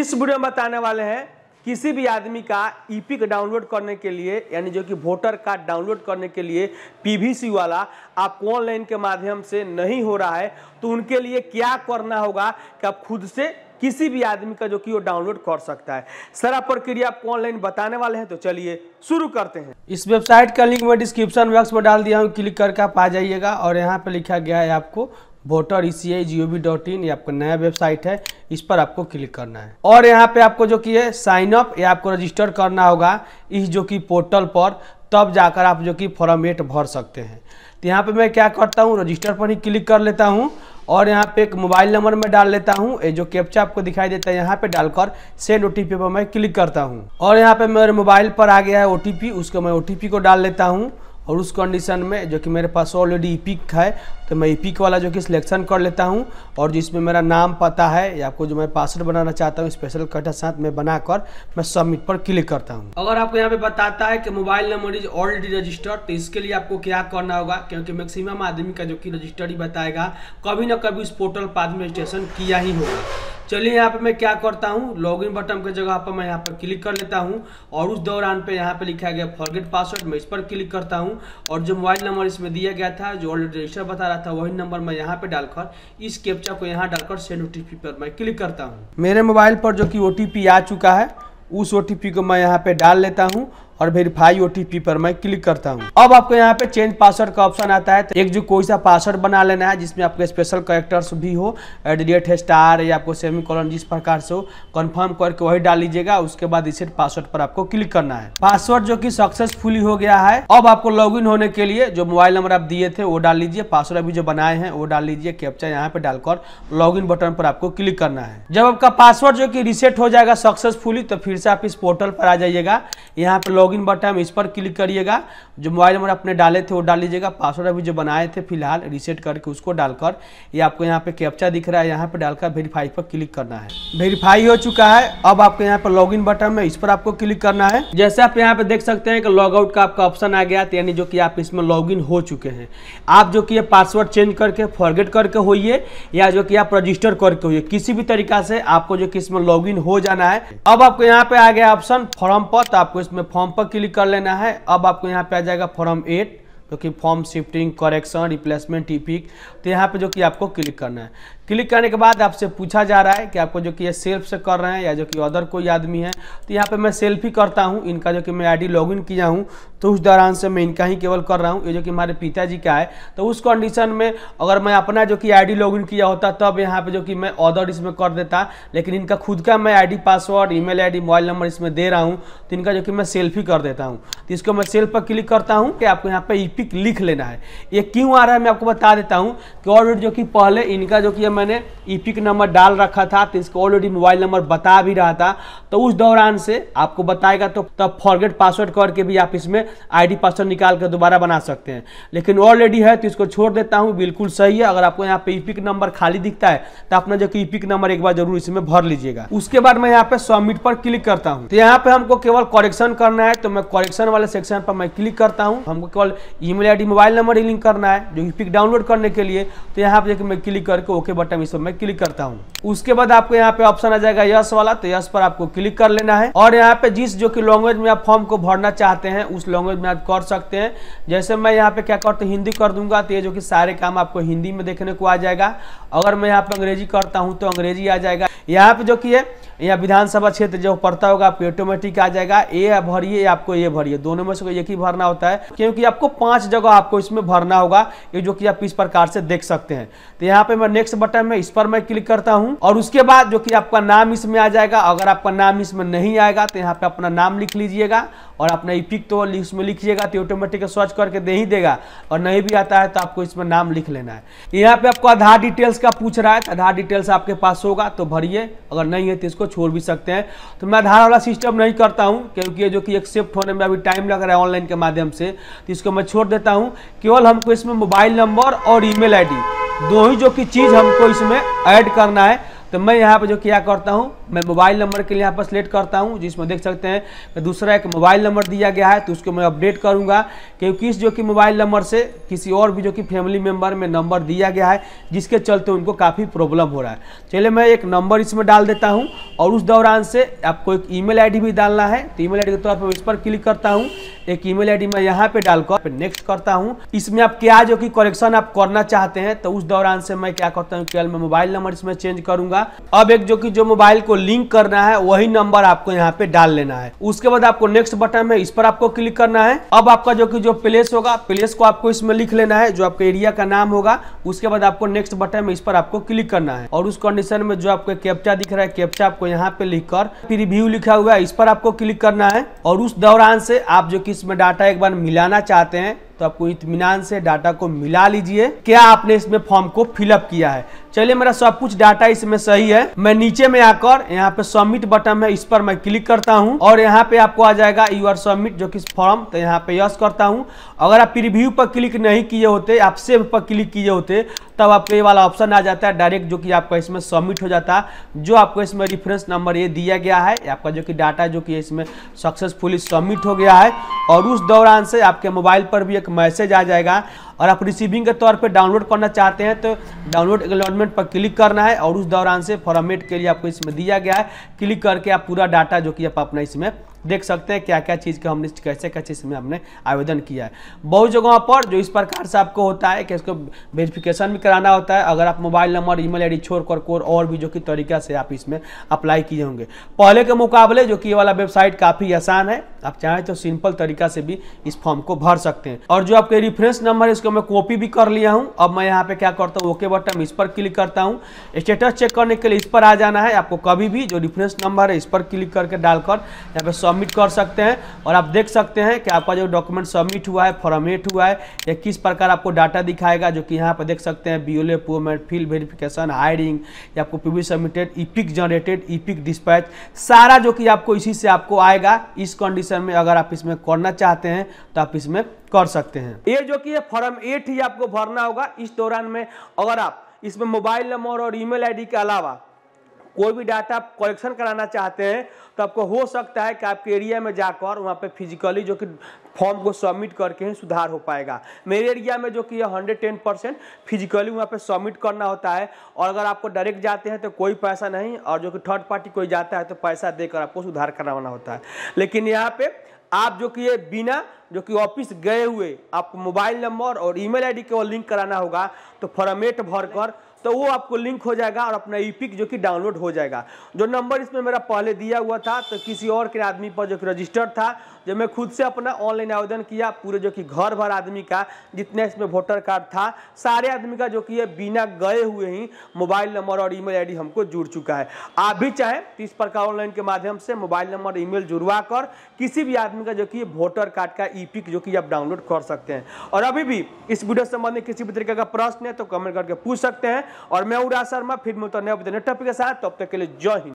इस वीडियो में बताने वाले हैं किसी भी आदमी का ईपिक e डाउनलोड करने के लिए यानी जो कि वोटर कार्ड डाउनलोड करने के लिए पीवीसी वाला आपको ऑनलाइन के माध्यम से नहीं हो रहा है तो उनके लिए क्या करना होगा कि आप खुद से किसी भी आदमी का जो कि वो डाउनलोड कर सकता है सारा प्रक्रिया आपको ऑनलाइन बताने वाले हैं तो चलिए शुरू करते हैं इस वेबसाइट का लिंक मैं डिस्क्रिप्शन बॉक्स में डाल दिया हूँ क्लिक करके आप आ जाइएगा और यहाँ पर लिखा गया है आपको voter E C I G O V dot in ये आपका नया वेबसाइट है इस पर आपको क्लिक करना है और यहाँ पे आपको जो कि है साइन अप या आपको रजिस्टर करना होगा इस जो कि पोर्टल पर तब जाकर आप जो कि फॉर्म एट भर सकते हैं तो यहाँ पे मैं क्या करता हूँ रजिस्टर पर ही क्लिक कर लेता हूँ और यहाँ पे एक मोबाइल नंबर में डाल लेता हूँ ये जो कैप्चा आपको दिखाई देता है यहाँ पे डालकर सेंड ओ पर मैं क्लिक करता हूँ और यहाँ पे मेरे मोबाइल पर आ गया है ओ उसको मैं ओ को डाल लेता हूँ और उस कंडीशन में जो कि मेरे पास ऑलरेडी ईपिक e है तो मैं ईपिक e वाला जो कि सिलेक्शन कर लेता हूँ और जिसमें मेरा नाम पता है या आपको जो मैं पासवर्ड बनाना चाहता हूँ स्पेशल कट साथ में बनाकर मैं सबमिट पर क्लिक करता हूँ अगर आपको यहाँ पे बताता है कि mobile number is already registered तो इसके लिए आपको क्या करना होगा क्योंकि मैक्सिमम आदमी का जो कि रजिस्टर ही बताएगा कभी ना कभी उस पोर्टल पर आदमी रजिस्ट्रेशन किया ही होगा चलिए यहाँ पे मैं क्या करता हूँ लॉगिन बटन के जगह पर मैं यहाँ पर क्लिक कर लेता हूँ और उस दौरान पे यहाँ पे लिखा गया फॉरगेट पासवर्ड मैं इस पर क्लिक करता हूँ और जो मोबाइल नंबर इसमें दिया गया था जो ऑलरेडी रजिस्टर बता रहा था वही नंबर मैं यहाँ पे डालकर इस कैप्चा को यहाँ डालकर सेंड ओ पर मैं क्लिक करता हूँ मेरे मोबाइल पर जो कि ओ आ चुका है उस ओ को मैं यहाँ पर डाल लेता हूँ और वेरीफाई ओटीपी पर मैं क्लिक करता हूँ अब आपको यहाँ पे चेंज पासवर्ड का ऑप्शन आता है तो एक जो कोई सा पासवर्ड बना लेना है जिसमें आपके स्पेशल करेक्टर्स भी हो एट स्टार या आपको सेमी कॉलन जिस प्रकार से हो कन्फर्म करके वही डाल लीजिएगा उसके बाद इसे पासवर्ड पर आपको क्लिक करना है पासवर्ड जो की सक्सेसफुली हो गया है अब आपको लॉग होने के लिए जो मोबाइल नंबर आप दिए थे वो डाल लीजिए पासवर्ड अभी जो बनाए हैं वो डाल लीजिए कैप्चा यहाँ पे डालकर लॉग बटन पर आपको क्लिक करना है जब आपका पासवर्ड जो की रिसेट हो जाएगा सक्सेसफुली तो फिर से आप इस पोर्टल पर आ जाइएगा यहाँ पे लॉग लॉग इन बटन इस पर क्लिक करिएगा जो मोबाइल नंबर आपने डाले थे वो डाल लीजिएगा पासवर्ड अभी जो बनाए थे फिलहाल रिसेट करके उसको डालकर ये आपको यहाँ पे कैप्चा दिख रहा है यहाँ पे डालकर वेरीफाई पर क्लिक करना है वेरीफाई हो चुका है अब आपको यहाँ पर लॉग इन बटन है इस पर आपको क्लिक करना है जैसे आप यहाँ पे देख सकते हैं कि लॉग आउट का आपका ऑप्शन आ गया तो यानी जो कि आप इसमें लॉग इन हो चुके हैं आप जो कि पासवर्ड चेंज करके फॉरगेट करके होइए या जो कि आप रजिस्टर करके होइए किसी भी तरीका से आपको जो कि इसमें लॉग हो जाना है अब आपको यहाँ पे आ गया ऑप्शन फॉर्म पर तो आपको इसमें फॉर्म पर क्लिक कर लेना है अब आपको यहाँ पे आ जाएगा फॉर्म एट जो कि फॉर्म शिफ्टिंग करेक्शन रिप्लेसमेंट टिपिक तो यहाँ पे जो कि आपको क्लिक करना है क्लिक करने के बाद आपसे पूछा जा रहा है कि आपको जो कि ये सेल्फ से कर रहे हैं या जो कि अदर कोई आदमी है तो यहाँ पे मैं सेल्फी करता हूँ इनका जो कि मैं आईडी लॉगिन किया हूँ तो उस दौरान से मैं इनका ही केवल कर रहा हूँ ये जो कि हमारे पिताजी का है तो उस कंडीशन में अगर मैं अपना जो कि लॉग लॉगिन किया होता तब यहाँ पर जो कि मैं ऑर्डर इसमें कर देता लेकिन इनका खुद का मैं आई password email mobile number इसमें दे रहा हूँ तो इनका जो कि मैं सेल्फी कर देता हूँ तो इसको मैं सेल्फ पर क्लिक करता हूँ कि आपको यहाँ पर ई लिख लेना है ये क्यों आ रहा है मैं आपको बता देता हूँ कि और जो कि पहले इनका जो कि मैंने ई e नंबर डाल रखा था तो इसको ऑलरेडी मोबाइल नंबर बता भी रहा था तो उस दौरान से आपको बताएगा तो तब फॉरगेट पासवर्ड करके भी आप इसमें आईडी पासवर्ड निकाल कर दोबारा बना सकते हैं लेकिन ऑलरेडी है तो इसको छोड़ देता हूँ बिल्कुल सही है अगर आपको यहाँ पे ई e नंबर खाली दिखता है तो अपना जो ई e पिक नंबर एक बार जरूर इसमें भर लीजिएगा उसके बाद मैं यहाँ पे सबमिट पर क्लिक करता हूँ तो यहाँ पे हमको केवल कॉरेक्शन करना है तो मैं कॉरेक्शन वाले सेक्शन पर मैं क्लिक करता हूँ हमको केवल ई मेल मोबाइल नंबर ही लिंक करना है जो ई पिक डाउनलोड करने के लिए तो यहाँ पे मैं क्लिक करके ओके बटन बटन इस पर मैं क्लिक करता हूँ उसके बाद आपको यहाँ पे ऑप्शन आ जाएगा यस वाला तो यस पर आपको क्लिक कर लेना है और यहाँ पे जिस जो कि लैंग्वेज में आप फॉर्म को भरना चाहते हैं उस लैंग्वेज में आप कर सकते हैं जैसे मैं यहाँ पे क्या करता तो हूँ हिंदी कर दूंगा तो ये जो कि सारे काम आपको हिंदी में देखने को आ जाएगा अगर मैं यहाँ पे अंग्रेजी करता हूँ तो अंग्रेजी आ जाएगा यहाँ पे जो कि है यहाँ विधानसभा क्षेत्र जो पड़ता होगा आपको ऑटोमेटिक आ जाएगा ए भरिए आपको ये भरिए दोनों में से एक ही भरना होता है क्योंकि आपको पांच जगह आपको इसमें भरना होगा ये जो कि आप इस प्रकार से देख सकते हैं तो यहाँ पे मैं नेक्स्ट बटन बटन है इस पर मैं क्लिक करता हूँ और उसके बाद जो कि आपका नाम इसमें आ जाएगा अगर आपका नाम इसमें नहीं आएगा तो यहाँ पे अपना नाम लिख लीजिएगा और अपना इपिक तो इसमें लिखिएगा तो ऑटोमेटिक सर्च करके दे ही देगा और नहीं भी आता है तो आपको इसमें नाम लिख लेना है यहाँ पे आपको आधार डिटेल्स का पूछ रहा है तो आधार डिटेल्स आपके पास होगा तो भरिए अगर नहीं है तो इसको छोड़ भी सकते हैं तो मैं आधार वाला सिस्टम नहीं करता हूँ क्योंकि जो कि एक्सेप्ट होने में अभी टाइम लग रहा है ऑनलाइन के माध्यम से तो इसको मैं छोड़ देता हूँ केवल हमको इसमें मोबाइल नंबर और ई मेल दो ही जो कि चीज हमको इसमें ऐड करना है तो मैं यहाँ पर जो क्या करता हूँ मैं मोबाइल नंबर के लिए यहाँ पर सेलेक्ट करता हूँ जिसमें देख सकते हैं दूसरा एक मोबाइल नंबर दिया गया है तो उसको मैं अपडेट करूँगा क्योंकि इस जो कि मोबाइल नंबर से किसी और भी जो कि फैमिली मेम्बर में नंबर दिया गया है जिसके चलते उनको काफ़ी प्रॉब्लम हो रहा है चलिए मैं एक नंबर इसमें डाल देता हूँ और उस दौरान से आपको एक ई मेल भी डालना है तो ई मेल के तौर पर इस पर क्लिक करता हूँ एक ईमेल आईडी मैं यहाँ पे डालकर नेक्स्ट करता हूँ इसमें आप क्या जो कि करेक्शन आप करना चाहते हैं तो उस दौरान से मैं क्या करता हूँ कल मैं मोबाइल नंबर इसमें चेंज करूँगा होगा अब एक जो कि जो मोबाइल को लिंक करना है वही नंबर आपको यहाँ पे डाल लेना है उसके बाद आपको नेक्स्ट बटन है इस पर आपको क्लिक करना है अब आपका जो कि जो प्लेस होगा प्लेस को आपको इसमें लिख लेना है जो आपके एरिया का नाम होगा उसके बाद आपको नेक्स्ट बटन में इस पर आपको क्लिक करना है और उस कंडीशन में जो आपको कैप्चा दिख रहा है कैप्चा आपको यहाँ पे लिख कर रिव्यू लिखा हुआ है इस पर आपको क्लिक करना है और उस दौरान से आप जो कि इसमें डाटा एक बार मिलाना चाहते हैं तो आपको इतमान से डाटा को मिला लीजिए क्या आपने इसमें फॉर्म को फिलअप किया है चलिए मेरा सब कुछ डाटा इसमें सही है मैं नीचे में आकर यहाँ पे सबमिट बटन है इस पर मैं क्लिक करता हूँ और यहाँ पे आपको आ जाएगा यू आर सबमिट जो कि फॉर्म तो यहाँ पे यस करता हूँ अगर आप प्रिव्यू पर क्लिक नहीं किए होते आप सेव पर क्लिक किए होते तब आपको ये वाला ऑप्शन आ जाता है डायरेक्ट जो कि आपका इसमें सबमिट हो जाता है जो आपको इसमें रिफरेंस नंबर ये दिया गया है आपका जो कि डाटा जो कि इसमें सक्सेसफुली सबमिट हो गया है और उस दौरान से आपके मोबाइल पर भी एक मैसेज आ जाएगा और आप रिसीविंग के तौर पे डाउनलोड करना चाहते हैं तो डाउनलोड अलॉटमेंट पर क्लिक करना है और उस दौरान से फॉर्मेट के लिए आपको इसमें दिया गया है क्लिक करके आप पूरा डाटा जो कि आप अपना इसमें देख सकते हैं क्या क्या चीज़ का हमने कैसे कैसे इसमें हमने आवेदन किया है बहुत जगहों पर जो इस प्रकार से आपको होता है कि इसको वेरिफिकेशन भी कराना होता है अगर आप मोबाइल नंबर ईमेल छोड़ कर कोर और भी जो कि तरीका से आप इसमें अप्लाई किए होंगे पहले के मुकाबले जो कि ये वाला वेबसाइट काफ़ी आसान है आप चाहें तो सिंपल तरीका से भी इस फॉर्म को भर सकते हैं और जो आपके रिफरेंस नंबर है इसको मैं कॉपी भी कर लिया हूँ अब मैं यहाँ पे क्या करता हूँ ओके बटन इस पर क्लिक करता हूँ स्टेटस चेक करने के लिए इस पर आ जाना है आपको कभी भी जो रिफरेंस नंबर है इस पर क्लिक करके डालकर यहाँ पे सबमिट कर सकते हैं और आप देख सकते हैं कि आपका जो डॉक्यूमेंट सबमिट हुआ है फॉर्मेट हुआ है या किस प्रकार आपको डाटा दिखाएगा जो कि यहाँ पर देख सकते हैं बी एल पोमेंट फील्ड वेरिफिकेशन हायरिंग या आपको पी submitted EPIC generated EPIC dispatch सारा जो कि आपको इसी से आपको आएगा इस कंडीशन में अगर आप इसमें करना चाहते हैं तो आप इसमें कर सकते हैं ये जो कि फॉर्म एट ही आपको भरना होगा इस दौरान में अगर आप इसमें मोबाइल नंबर और ईमेल आईडी के अलावा कोई भी डाटा कलेक्शन कराना चाहते हैं तो आपको हो सकता है कि आपके एरिया में जाकर वहाँ पे फिजिकली जो कि फॉर्म को सबमिट करके ही सुधार हो पाएगा मेरे एरिया में जो कि यह हंड्रेड टेन परसेंट फिजिकली वहाँ पे सबमिट करना होता है और अगर आपको डायरेक्ट जाते हैं तो कोई पैसा नहीं और जो कि थर्ड पार्टी कोई जाता है तो पैसा देकर आपको सुधार करवाना होता है लेकिन यहाँ पे आप जो कि ये बिना जो कि ऑफिस गए हुए आपको मोबाइल नंबर और ईमेल आईडी के वो लिंक कराना होगा तो फॉर्मेट भरकर तो वो आपको लिंक हो जाएगा और अपना ई पिक जो कि डाउनलोड हो जाएगा जो नंबर इसमें मेरा पहले दिया हुआ था तो किसी और के आदमी पर जो कि रजिस्टर था जब मैं खुद से अपना ऑनलाइन आवेदन किया पूरे जो कि घर भर आदमी का जितने इसमें वोटर कार्ड था सारे आदमी का जो कि ये बिना गए हुए ही मोबाइल नंबर और ईमेल आईडी हमको जुड़ चुका है आप भी चाहें तो इस प्रकार ऑनलाइन के माध्यम से मोबाइल नंबर ईमेल जुड़वा कर किसी भी आदमी का जो कि वोटर कार्ड का ई पिक जो कि आप डाउनलोड कर सकते हैं और अभी भी इस वीडियो संबंध में किसी भी तरीके का प्रश्न है तो कमेंट करके पूछ सकते हैं और मैं उड़ा शर्मा फिर नए टॉपिक के साथ तब तक के लिए जय हिंद